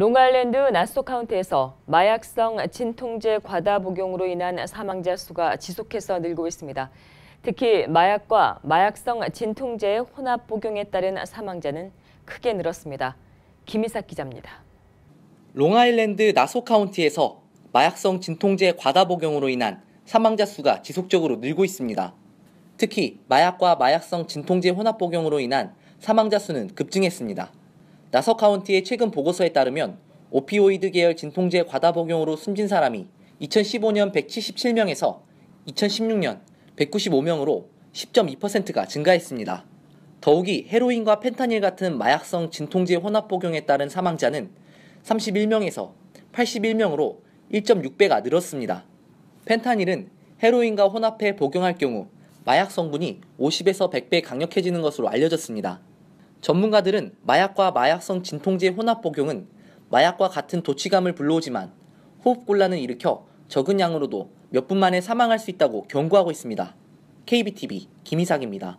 롱아일랜드 나소 카운트에서 마약성 진통제 과다 복용으로 인한 사망자 수가 지속해서 늘고 있습니다. 특히 마약과 마약성 진통제의 혼합 복용에 따른 사망자는 크게 늘었습니다. 김희삭 기자입니다. 롱아일랜드 나소 카운트에서 마약성 진통제 과다 복용으로 인한 사망자 수가 지속적으로 늘고 있습니다. 특히 마약과 마약성 진통제 혼합 복용으로 인한 사망자 수는 급증했습니다. 나서 카운티의 최근 보고서에 따르면 오피오이드 계열 진통제 과다 복용으로 숨진 사람이 2015년 177명에서 2016년 195명으로 10.2%가 증가했습니다. 더욱이 헤로인과 펜타닐 같은 마약성 진통제 혼합 복용에 따른 사망자는 31명에서 81명으로 1.6배가 늘었습니다. 펜타닐은 헤로인과 혼합해 복용할 경우 마약 성분이 50에서 100배 강력해지는 것으로 알려졌습니다. 전문가들은 마약과 마약성 진통제 혼합 복용은 마약과 같은 도취감을 불러오지만 호흡곤란을 일으켜 적은 양으로도 몇 분 만에 사망할 수 있다고 경고하고 있습니다. KBTV 김희삭입니다.